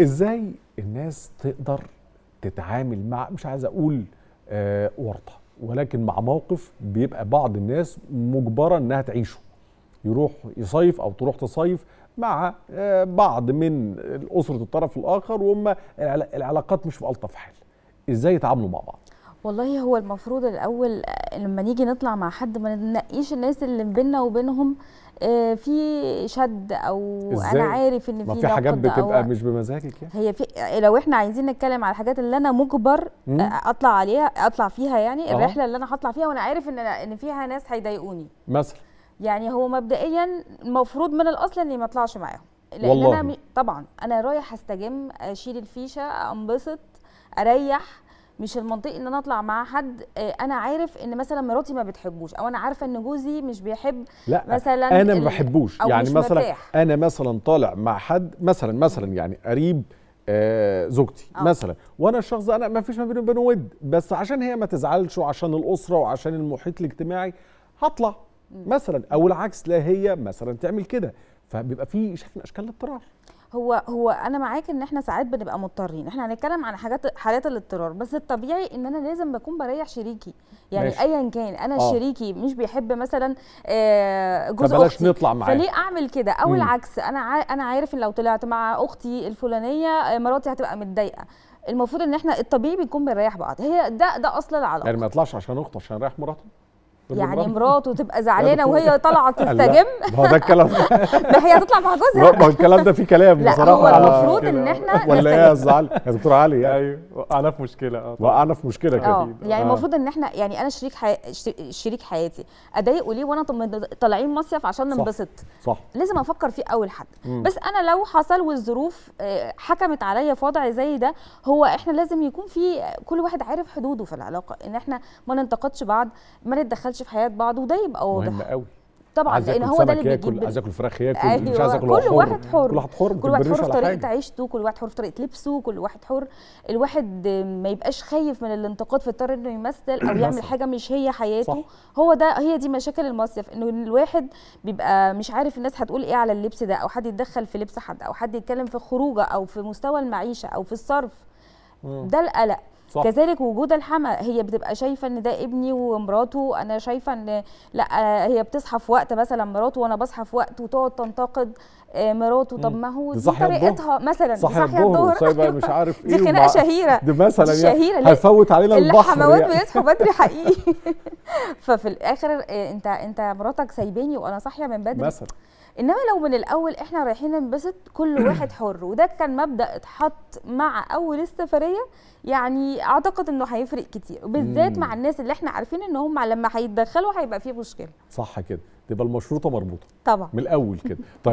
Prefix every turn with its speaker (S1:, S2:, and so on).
S1: ازاي الناس تقدر تتعامل مع مش عايز اقول آه ورطه ولكن مع موقف بيبقى بعض الناس مجبره انها تعيشه يروح يصيف او تروح تصيف مع آه بعض من اسره الطرف الاخر وهم العلاقات مش في الطف حال ازاي يتعاملوا مع بعض
S2: والله هو المفروض الاول لما نيجي نطلع مع حد ما ننقيش الناس اللي بيننا وبينهم آه، في شد او إزاي؟ انا عارف ان في, في حاجات بتبقى
S1: مش بمزاجك يعني
S2: هي في لو احنا عايزين نتكلم على الحاجات اللي انا مجبر مم. آه، اطلع عليها اطلع فيها يعني أه. الرحله اللي انا هطلع فيها وانا عارف ان ان فيها ناس هيضايقوني مثلا يعني هو مبدئيا المفروض من الاصل اني ما اطلعش معاهم لان والله. انا م... طبعا انا رايح استجم اشيل الفيشه انبسط اريح مش المنطقي ان انا اطلع مع حد آه، انا عارف ان مثلا مراتي ما بتحبوش او انا عارفه ان جوزي مش بيحب لا مثلا انا ما بحبوش يعني مثلا مرتاح.
S1: انا مثلا طالع مع حد مثلا مثلا يعني قريب آه زوجتي أوه. مثلا وانا الشخص انا ما فيش ما بيني وبينه ود بس عشان هي ما تزعلش وعشان الاسره وعشان المحيط الاجتماعي هطلع مثلا او العكس لا هي مثلا تعمل كده فبيبقى في شكل من اشكال الاضطرار
S2: هو هو انا معاك ان احنا ساعات بنبقى مضطرين احنا هنتكلم عن حاجات حالات الاضطرار بس الطبيعي ان انا لازم بكون بريح شريكي يعني ايا كان انا آه. شريكي مش بيحب مثلا آه، جوز فبلاش أختي. نطلع معاه فليه اعمل كده او مم. العكس انا انا عارف ان لو طلعت مع اختي الفلانيه آه، مراتي هتبقى متضايقه المفروض ان احنا الطبيعي بيكون بنريح بعض هي ده ده اصل العلاقه
S1: يعني ما يطلعش عشان اخته عشان يريح مراته يعني
S2: مراته تبقى زعلانه وهي طالعه تستجم ما هو ده الكلام ده هي هتطلع مع جوزها ما هو
S1: الكلام ده فيه كلام بصراحه هو المفروض ان احنا ولا ايه يا زعل يا دكتور علي يعني. ايوه وقعنا في مشكله آه، وقعنا في مشكله كده آه، يعني آه. المفروض
S2: ان احنا يعني انا شريك شريك حياتي اضايقه ليه وانا طالعين مصيف عشان ننبسط صح. صح لازم افكر فيه اول حد بس انا لو حصل والظروف حكمت عليا في وضع زي ده هو احنا لازم يكون في كل واحد عارف حدوده في العلاقه ان احنا ما ننتقدش بعض ما نتدخلش بتاكلش في حياه بعض وده يبقى واضح مهم قوي طبعا لان هو ده اللي بيجيب عايز اكل
S1: فراخ ياكل أيوة. مش عايز اكل كل واحد حر كل واحد حر كل واحد حر في طريقه
S2: عيشته كل واحد حر في طريقه لبسه كل واحد حر الواحد ما يبقاش خايف من الانتقاد فيضطر انه يمثل او يعمل حاجه مش هي حياته صح. هو ده هي دي مشاكل المصيف انه الواحد بيبقى مش عارف الناس هتقول ايه على اللبس ده او حد يتدخل في لبس حد او حد يتكلم في خروجه او في مستوى المعيشه او في الصرف م. ده القلق صح. كذلك وجود الحما هي بتبقى شايفه ان ده ابني ومراته انا شايفه ان لا هي بتصحى في وقت مثلا مراته وانا بصحى في وقت وتقعد تنتقد آه، مراته طب ما هو دي طريقتها مثلا صحي الظهر سايبه
S1: مش عارف ايه دي خناقه شهيره دي مثلا يعني شهيره يعني هيفوت علينا البحر الحموات يعني. بيصحوا
S2: بدري حقيقي ففي الاخر آه، انت انت مراتك سايباني وانا صاحيه من بدري مثلا انما لو من الاول احنا رايحين ننبسط كل واحد حر وده كان مبدا اتحط مع اول السفريه يعني اعتقد انه هيفرق كتير وبالذات مع الناس اللي احنا عارفين ان هم لما هيتدخلوا هيبقى في مشكله
S1: صح كده تبقى المشروطه مربوطه طبعا من الاول كده طيب